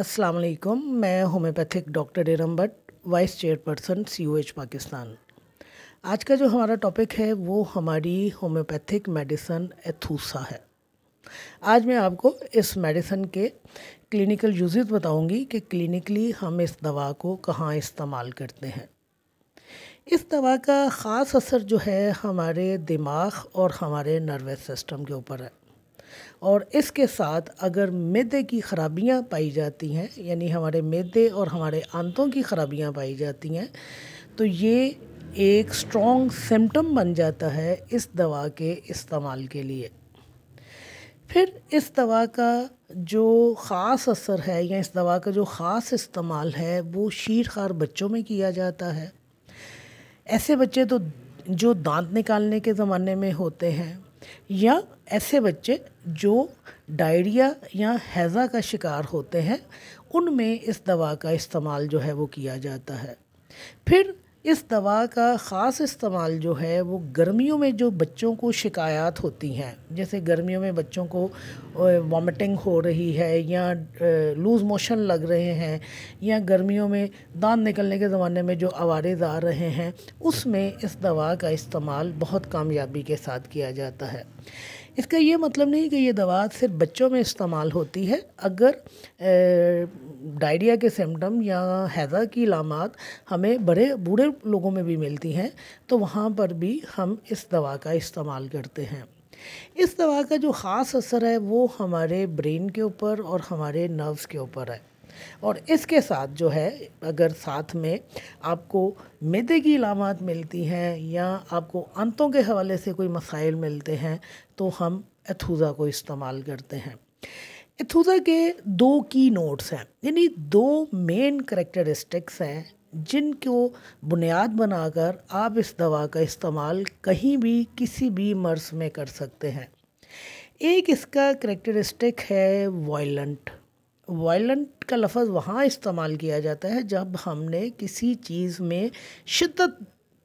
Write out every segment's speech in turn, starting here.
अस्सलाम वालेकुम मैं homeopathic doctor Eram Bhatt vice chairperson C U H Pakistan आज का जो हमारा टॉपिक है वो हमारी होम्योपैथिक मेडिसन एथूसा है आज मैं आपको इस मेडिसन के क्लिनिकल यूजेस बताऊंगी कि क्लिनिकली हम इस दवा को कहाँ इस्तेमाल करते हैं इस दवा का ख़ास असर जो है हमारे दिमाग और हमारे नर्वस सिस्टम के ऊपर है और इसके साथ अगर मैदे की ख़राबियाँ पाई जाती हैं यानी हमारे मैदे और हमारे आंतों की ख़राबियाँ पाई जाती हैं तो ये एक स्ट्रॉन्ग सिम्टम बन जाता है इस दवा के इस्तेमाल के लिए फिर इस दवा का जो ख़ास असर है या इस दवा का जो ख़ास इस्तेमाल है वो शीर खार बच्चों में किया जाता है ऐसे बच्चे तो जो दांत निकालने के ज़माने में होते हैं या ऐसे बच्चे जो डायरिया या हैज़ा का शिकार होते हैं उनमें इस दवा का इस्तेमाल जो है वो किया जाता है फिर इस दवा का ख़ास इस्तेमाल जो है वो गर्मियों में जो बच्चों को शिकायत होती हैं जैसे गर्मियों में बच्चों को वॉमिटिंग हो रही है या लूज़ मोशन लग रहे हैं या गर्मियों में दांत निकलने के ज़माने में जो आवारेज आ रहे हैं उसमें इस दवा का इस्तेमाल बहुत कामयाबी के साथ किया जाता है इसका ये मतलब नहीं कि ये दवा सिर्फ बच्चों में इस्तेमाल होती है अगर डायरिया के सिम्टम या हैज़ा की लामात हमें बड़े बूढ़े लोगों में भी मिलती हैं तो वहाँ पर भी हम इस दवा का इस्तेमाल करते हैं इस दवा का जो ख़ास असर है वो हमारे ब्रेन के ऊपर और हमारे नर्व्स के ऊपर है और इसके साथ जो है अगर साथ में आपको मैदे की इलामत मिलती हैं या आपको अंतों के हवाले से कोई मसाइल मिलते हैं तो हम एथूज़ा को इस्तेमाल करते हैं एथूज़ा के दो की नोट्स हैं यानी दो मेन करेक्टरिस्टिक्स हैं जिनको बुनियाद बनाकर आप इस दवा का इस्तेमाल कहीं भी किसी भी मर्स में कर सकते हैं एक इसका करेक्टरिस्टिक है वॉयलेंट वायलेंट का लफ्ज़ वहाँ इस्तेमाल किया जाता है जब हमने किसी चीज़ में शिद्दत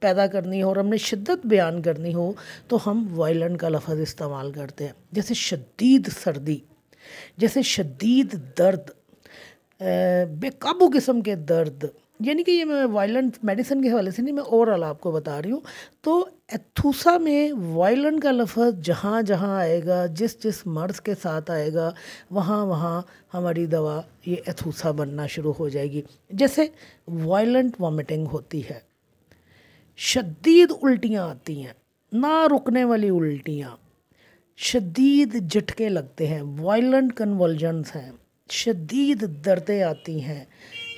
पैदा करनी हो और हमने शिद्दत बयान करनी हो तो हम वायलेंट का लफ्ज़ इस्तेमाल करते हैं जैसे शदीद सर्दी जैसे शदीद दर्द बेकाबू किस्म के दर्द यानी कि ये मैं वायलेंट मेडिसिन के हवाले से नहीं मैं ओवरऑल आपको बता रही हूँ तो एथूसा में वायलेंट का लफ्ज़ जहाँ जहाँ आएगा जिस जिस मर्ज़ के साथ आएगा वहाँ वहाँ हमारी दवा ये एथूसा बनना शुरू हो जाएगी जैसे वायलेंट वॉमिटिंग होती है शदीद उल्टियाँ आती हैं ना रुकने वाली उल्टियाँ शदीद झटके लगते हैं वायलेंट कन्वर्जनस हैं शदीद दर्दें आती हैं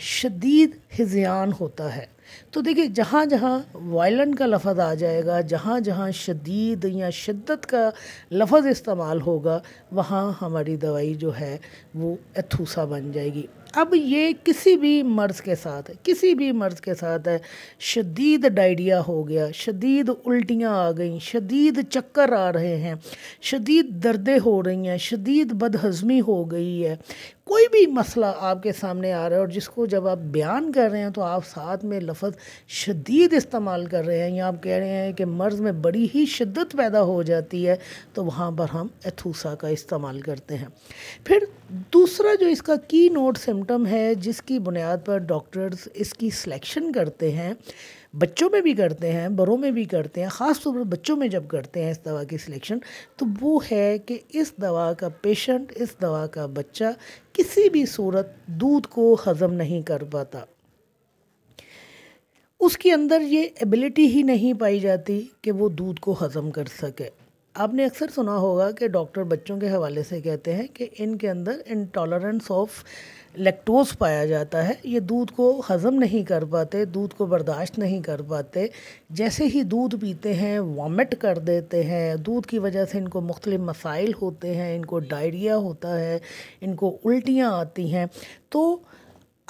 शदीद हिजयान होता है तो देखिए जहाँ जहाँ वायलेंट का लफज आ जाएगा जहाँ जहाँ शदीद या शिद्दत का लफज इस्तेमाल होगा वहाँ हमारी दवाई जो है वो एथूसा बन जाएगी अब ये किसी भी मर्ज़ के साथ है किसी भी मर्ज़ के साथ है शदीद डायरिया हो गया शदीद उल्टियाँ आ गई शदीद चक्कर आ रहे हैं शदीद दर्दें हो रही हैं शदीद बदहज़मी हो गई है कोई भी मसला आपके सामने आ रहा है और जिसको जब आप बयान कर रहे हैं तो आप साथ में लफ्ज़ शदीद इस्तेमाल कर रहे हैं या आप कह रहे हैं कि मर्ज़ में बड़ी ही शिद्दत पैदा हो जाती है तो वहाँ पर हम एथूसा का इस्तेमाल करते हैं फिर दूसरा जो इसका की नोट सिम्टम है जिसकी बुनियाद पर डॉक्टर्स इसकी सिलेक्शन करते हैं बच्चों में भी करते हैं बड़ों में भी करते हैं ख़ास तौर पर बच्चों में जब करते हैं इस दवा की सिलेक्शन तो वो है कि इस दवा का पेशेंट इस दवा का बच्चा किसी भी सूरत दूध को हज़म नहीं कर पाता उसके अंदर ये एबिलिटी ही नहीं पाई जाती कि वो दूध को हज़म कर सके आपने अक्सर सुना होगा कि डॉक्टर बच्चों के हवाले से कहते हैं कि इनके अंदर इंटॉलरेंस ऑफ लैक्टोज पाया जाता है ये दूध को हज़म नहीं कर पाते दूध को बर्दाश्त नहीं कर पाते जैसे ही दूध पीते हैं वॉमिट कर देते हैं दूध की वजह से इनको मुख्तलिफ़ मसाइल होते हैं इनको डायरिया होता है इनको उल्टियाँ आती हैं तो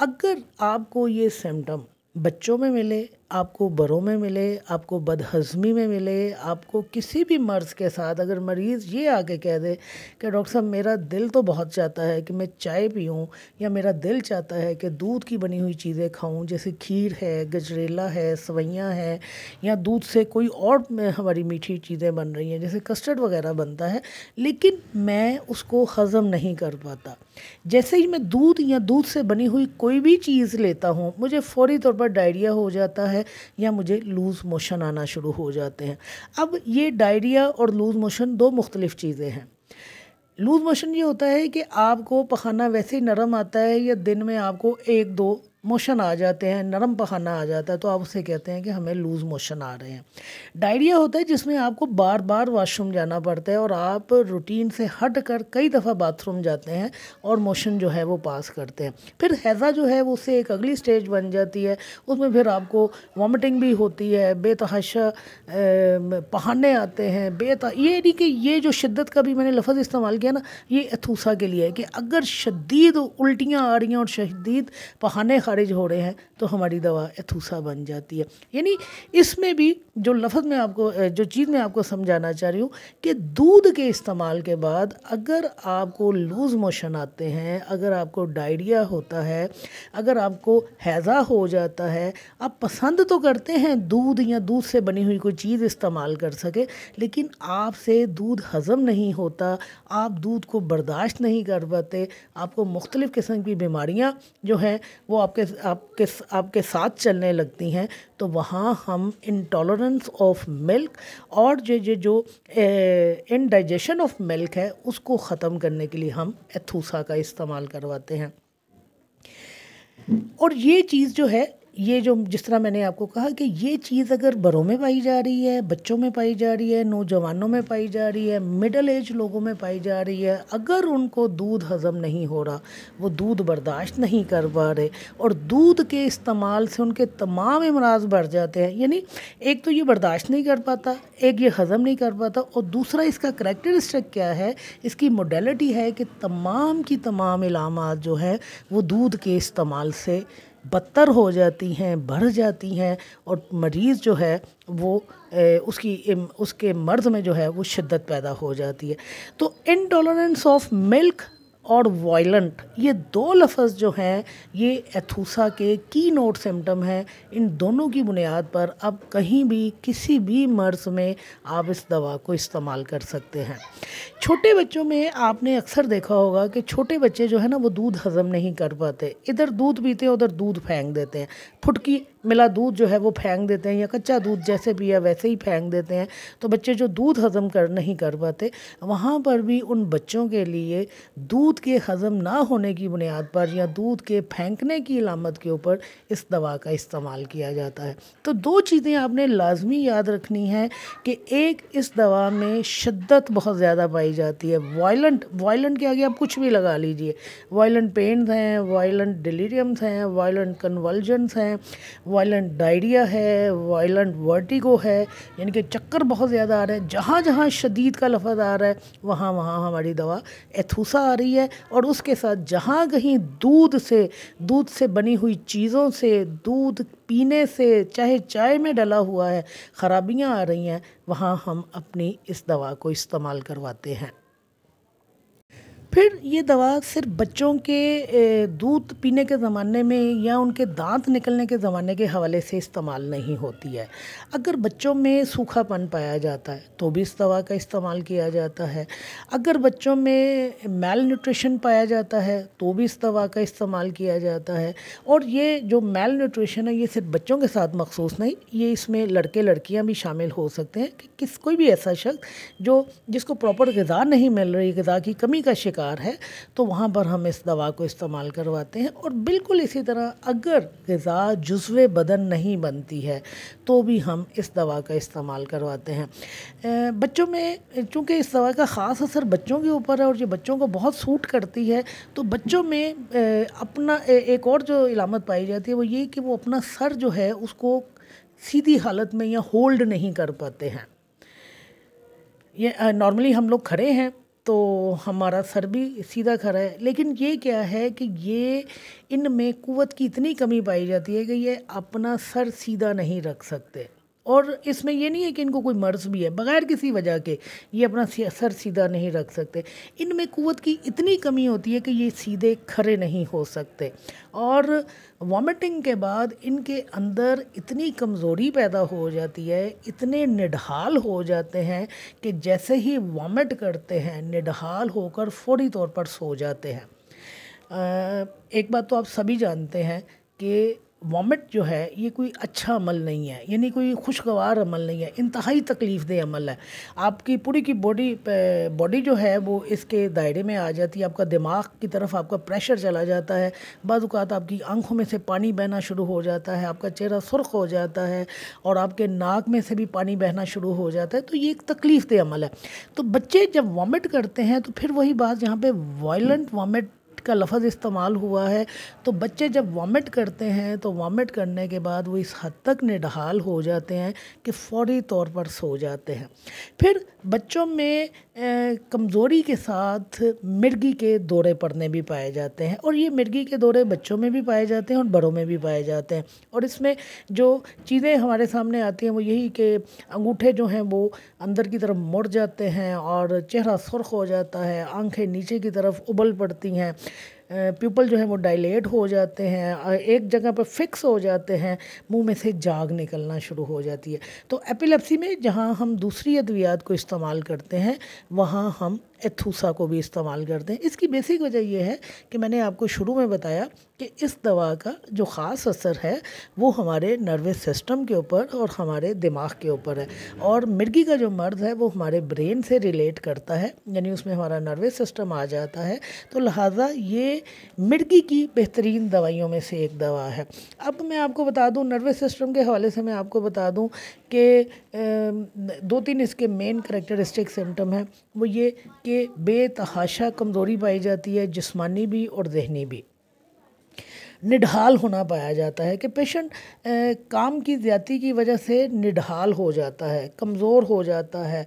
अगर आपको ये सिम्टम बच्चों में मिले आपको बड़ों में मिले आपको बदहज़मी में मिले आपको किसी भी मर्ज़ के साथ अगर मरीज़ ये आके कह दे कि डॉक्टर साहब मेरा दिल तो बहुत चाहता है कि मैं चाय पीऊँ या मेरा दिल चाहता है कि दूध की बनी हुई चीज़ें खाऊँ जैसे खीर है गजरेला है सवैयाँ हैं या दूध से कोई और हमारी मीठी चीज़ें बन रही हैं जैसे कस्टर्ड वगैरह बनता है लेकिन मैं उसको हज़म नहीं कर पाता जैसे ही मैं दूध या दूध से बनी हुई कोई भी चीज़ लेता हूँ मुझे फ़ौरी तौर पर डायरिया हो जाता है है या मुझे लूज़ मोशन आना शुरू हो जाते हैं अब ये डायरिया और लूज़ मोशन दो मुख्तलिफ़ चीज़ें हैं लूज़ मोशन ये होता है कि आपको पखाना वैसे ही नरम आता है या दिन में आपको एक दो मोशन आ जाते हैं नरम पखाना आ जाता है तो आप उसे कहते हैं कि हमें लूज़ मोशन आ रहे हैं डायरिया होता है जिसमें आपको बार बार वाशरूम जाना पड़ता है और आप रूटीन से हट कर कई दफ़ा बाथरूम जाते हैं और मोशन जो है वो पास करते हैं फिर हैज़ा जो है वो उससे एक अगली स्टेज बन जाती है उसमें फिर आपको वॉमिटिंग भी होती है बेतहाशा पहाने आते हैं बेता ये नहीं कि ये जो शिद्दत का भी मैंने लफज इस्तेमाल किया ना ये अथूसा के लिए है कि अगर शदीद उल्टियाँ आ रही हैं और शदीद पहाने खारिज हो रहे हैं तो हमारी दवा एथूसा बन जाती है यानी इसमें भी जो लफ्ज़ में आपको जो चीज़ मैं आपको समझाना चाह रही हूँ कि दूध के इस्तेमाल के बाद अगर आपको लूज़ मोशन आते हैं अगर आपको डायरिया होता है अगर आपको हैज़ा हो जाता है आप पसंद तो करते हैं दूध या दूध से बनी हुई कोई चीज़ इस्तेमाल कर सके लेकिन आपसे दूध हज़म नहीं होता आप दूध को बर्दाश्त नहीं कर पाते आपको मुख्तलिफ़ किस्म की बीमारियाँ जो हैं वो आपके आपके आपके आपके साथ चलने लगती हैं तो वहाँ हम इंटॉलरेंस ऑफ मिल्क और जो जो जो इनडाइजेशन ऑफ मिल्क है उसको ख़त्म करने के लिए हम एथूसा का इस्तेमाल करवाते हैं और ये चीज़ जो है ये जो जिस तरह मैंने आपको कहा कि ये चीज़ अगर बड़ों में पाई जा रही है बच्चों में पाई जा रही है नौजवानों में पाई जा रही है मिडल एज लोगों में पाई जा रही है अगर उनको दूध हज़म नहीं हो रहा वो दूध बर्दाश्त नहीं कर पा रहे और दूध के इस्तेमाल से उनके तमाम अमराज बढ़ जाते हैं यानी एक तो ये बर्दाश्त नहीं कर पाता एक ये हज़म नहीं कर पाता और दूसरा इसका करेक्टरिस्टिक क्या है इसकी मोडलिटी है कि तमाम की तमाम इलामत जो है वो दूध के इस्तेमाल से बदतर हो जाती हैं बढ़ जाती हैं और मरीज़ जो है वो ए, उसकी इम, उसके मर्द में जो है वो शिद्दत पैदा हो जाती है तो इनटॉलरेंस ऑफ मिल्क और वॉयलेंट ये दो लफ्ज़ जो हैं ये एथूसा के की नोट सिम्टम हैं इन दोनों की बुनियाद पर अब कहीं भी किसी भी मर्ज़ में आप इस दवा को इस्तेमाल कर सकते हैं छोटे बच्चों में आपने अक्सर देखा होगा कि छोटे बच्चे जो है ना वो दूध हज़म नहीं कर पाते इधर दूध पीते हैं उधर दूध फेंक देते हैं फुटकी मिला दूध जो है वो फेंक देते हैं या कच्चा दूध जैसे भी है वैसे ही फेंक देते हैं तो बच्चे जो दूध हज़म कर नहीं कर पाते वहाँ पर भी उन बच्चों के लिए दूध के हज़म ना होने की बुनियाद पर या दूध के फेंकने की अलामत के ऊपर इस दवा का इस्तेमाल किया जाता है तो दो चीज़ें आपने लाजमी याद रखनी है कि एक इस दवा में शिद्दत बहुत ज़्यादा पाई जाती है वायलेंट वायलेंट के आगे आप कुछ भी लगा लीजिए वायलेंट पेंट्स हैं वायलेंट डिलीरियम्स हैं वायलेंट कन्वल्जन्स हैं वायलेंट डायरिया है वायलेंट वर्टिगो है यानी कि चक्कर बहुत ज़्यादा आ रहे हैं जहाँ जहाँ शदीद का लफज आ रहा है वहाँ वहाँ हमारी दवा एथूसा आ रही है और उसके साथ जहाँ कहीं दूध से दूध से बनी हुई चीज़ों से दूध पीने से चाहे चाय में डला हुआ है ख़राबियाँ आ रही हैं वहाँ हम अपनी इस दवा को इस्तेमाल करवाते हैं फिर ये दवा सिर्फ बच्चों के दूध पीने के ज़माने में या उनके दांत निकलने के ज़माने के हवाले से इस्तेमाल नहीं होती है अगर बच्चों में सूखापन पाया जाता है तो भी इस दवा का इस्तेमाल किया जाता है अगर बच्चों में मेल न्यूट्रिशन पाया जाता है तो भी इस दवा का इस्तेमाल किया जाता है और ये जो मेल न्यूट्रिशन है ये सिर्फ बच्चों के साथ मखसूस नहीं ये इसमें लड़के लड़कियाँ भी शामिल हो सकते हैं कि किस कोई भी ऐसा शख्स जो जिसको प्रॉपर गज़ा नहीं मिल रही गज़ा की कमी का शिकार बेकार है तो वहाँ पर हम इस दवा को इस्तेमाल करवाते हैं और बिल्कुल इसी तरह अगर गज़ा जज्व बदन नहीं बनती है तो भी हम इस दवा का इस्तेमाल करवाते हैं बच्चों में चूँकि इस दवा का ख़ास असर बच्चों के ऊपर है और ये बच्चों को बहुत सूट करती है तो बच्चों में अपना एक और जो इलामत पाई जाती है वो ये कि वो अपना सर जो है उसको सीधी हालत में या होल्ड नहीं कर पाते हैं ये नॉर्मली हम लोग खड़े हैं तो हमारा सर भी सीधा खड़ा है लेकिन ये क्या है कि ये इनमें कुवत की इतनी कमी पाई जाती है कि ये अपना सर सीधा नहीं रख सकते और इसमें ये नहीं है कि इनको कोई मर्ज भी है बगैर किसी वजह के ये अपना सर सीधा नहीं रख सकते इनमें कुवत की इतनी कमी होती है कि ये सीधे खड़े नहीं हो सकते और वॉमिटिंग के बाद इनके अंदर इतनी कमज़ोरी पैदा हो जाती है इतने निढाल हो जाते हैं कि जैसे ही वॉमिट करते हैं निढाल होकर फौरी तौर पर सो जाते हैं एक बात तो आप सभी जानते हैं कि वॉमिट जो है ये कोई अच्छा अमल नहीं है यानी कोई खुशगवार अमल नहीं है इंतहाई तकलीफ़ दे अमल है आपकी पूरी की बॉडी बॉडी जो है वो इसके दायरे में आ जाती है आपका दिमाग की तरफ आपका प्रेशर चला जाता है बाज़ात आपकी आंखों में से पानी बहना शुरू हो जाता है आपका चेहरा सुर्ख हो जाता है और आपके नाक में से भी पानी बहना शुरू हो जाता है तो ये एक तकलीफ़ दे अमल है तो बच्चे जब वामिट करते हैं तो फिर वही बात यहाँ पर वायलेंट वामिट का लफज इस्तेमाल हुआ है तो बच्चे जब वॉमिट करते हैं तो वॉमिट करने के बाद वो इस हद तक निडहाल हो जाते हैं कि फौरी तौर पर सो जाते हैं फिर बच्चों में कमज़ोरी के साथ मिर्गी के दौरे पड़ने भी पाए जाते हैं और ये मिर्गी के दौरे बच्चों में भी पाए जाते हैं और बड़ों में भी पाए जाते हैं और इसमें जो चीज़ें हमारे सामने आती हैं वो यही कि अंगूठे जो हैं वो अंदर की तरफ मुड़ जाते हैं और चेहरा सुर्ख हो जाता है आंखें नीचे की तरफ उबल पड़ती हैं प्यूपल जो है वो डायलेट हो जाते हैं एक जगह पर फिक्स हो जाते हैं मुंह में से जाग निकलना शुरू हो जाती है तो एपिलेप्सी में जहां हम दूसरी अद्वियात को इस्तेमाल करते हैं वहां हम एथूसा को भी इस्तेमाल करते हैं इसकी बेसिक वजह यह है कि मैंने आपको शुरू में बताया कि इस दवा का जो ख़ास असर है वो हमारे नर्वस सिस्टम के ऊपर और हमारे दिमाग के ऊपर है और मिर्गी का जो मर्द है वो हमारे ब्रेन से रिलेट करता है यानी उसमें हमारा नर्वस सिस्टम आ जाता है तो लिहाजा ये मिर्गी की बेहतरीन दवाइयों में से एक दवा है अब मैं आपको बता दूँ नर्वस सिस्टम के हवाले से मैं आपको बता दूँ के दो तीन इसके मेन करेक्टरिस्टिक सिम्टम हैं वो ये कि बेतहाशा कमज़ोरी पाई जाती है जिस्मानी भी और जहनी भी निढाल होना पाया जाता है कि पेशेंट काम की ज़्यादा की वजह से निढाल हो जाता है कमज़ोर हो जाता है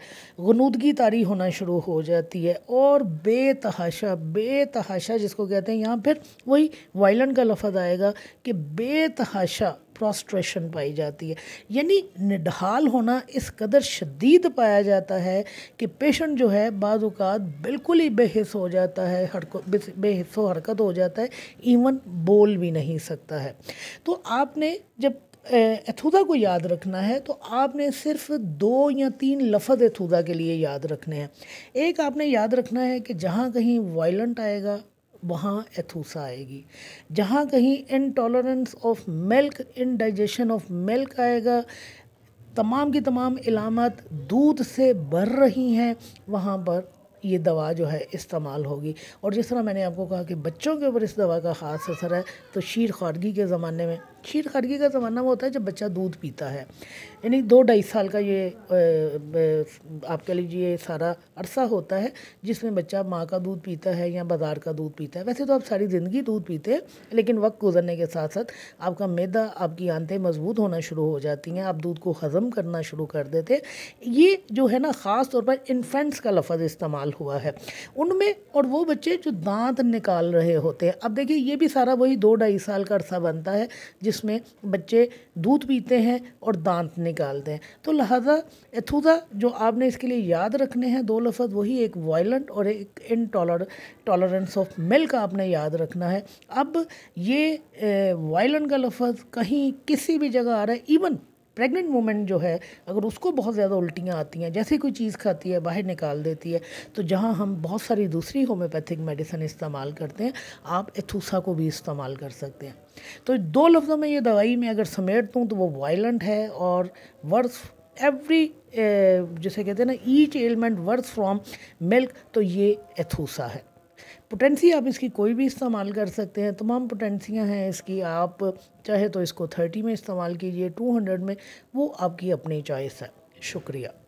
गनूदगी तारी होना शुरू हो जाती है और बेतहाशा बेतहाशा जिसको कहते हैं यहाँ फिर वही वायलन का लफज आएगा कि बेतहाशा प्रोस्ट्रेशन पाई जाती है यानी निढाल होना इस कदर शदीद पाया जाता है कि पेशेंट जो है बाद बिल्कुल ही बेहस हो जाता है बेहसो हरकत हो जाता है इवन बोल भी नहीं सकता है तो आपने जब एथुदा को याद रखना है तो आपने सिर्फ दो या तीन लफज एथुदा के लिए याद रखने हैं एक आपने याद रखना है कि जहाँ कहीं वायलेंट आएगा वहाँ एथूसा आएगी जहाँ कहीं intolerance of milk indigestion of milk आएगा तमाम की तमाम इलामत दूध से भर रही हैं वहाँ पर ये दवा जो है इस्तेमाल होगी और जिस तरह मैंने आपको कहा कि बच्चों के ऊपर इस दवा का ख़ास असर है तो शीर खारगी के ज़माने में खीर खरगी का ज़माना वो होता है जब बच्चा दूध पीता है यानी दो ढाई साल का ये आप कह लीजिए सारा अरसा होता है जिसमें बच्चा माँ का दूध पीता है या बाज़ार का दूध पीता है वैसे तो आप सारी ज़िंदगी दूध पीते हैं लेकिन वक्त गुजरने के साथ साथ आपका मैदा आपकी आंतें मजबूत होना शुरू हो जाती हैं आप दूध को हज़म करना शुरू कर देते ये जो है ना ख़ास तौर पर इन्फेंट्स का लफज इस्तेमाल हुआ है उनमें और वो बच्चे जो दांत निकाल रहे होते हैं अब देखिए ये भी सारा वही दो ढाई साल का अरसा बनता है जिस इसमें बच्चे दूध पीते हैं और दांत निकालते हैं तो लिहाजा एथुदा जो आपने इसके लिए याद रखने हैं दो लफ्ज़ वही एक वायलेंट और एक इन टॉलरेंस ऑफ मिल्क आपने याद रखना है अब ये वायलेंट का लफ्ज़ कहीं किसी भी जगह आ रहा है इवन प्रेग्नेंट वूमेन जो है अगर उसको बहुत ज़्यादा उल्टियाँ आती हैं जैसे कोई चीज़ खाती है बाहर निकाल देती है तो जहाँ हम बहुत सारी दूसरी होम्योपैथिक मेडिसिन इस्तेमाल करते हैं आप एथूसा को भी इस्तेमाल कर सकते हैं तो दो लफ्ज़ों में ये दवाई में अगर समेट दूँ तो वो वायलेंट है और वर्स एवरी eh, जिसे कहते हैं ना each element worse from milk तो ये एथूसा है पोटेंसी आप इसकी कोई भी इस्तेमाल कर सकते हैं तमाम पोटेंसियाँ हैं इसकी आप चाहे तो इसको थर्टी में इस्तेमाल कीजिए टू हंड्रेड में वो आपकी अपनी चॉइस है शुक्रिया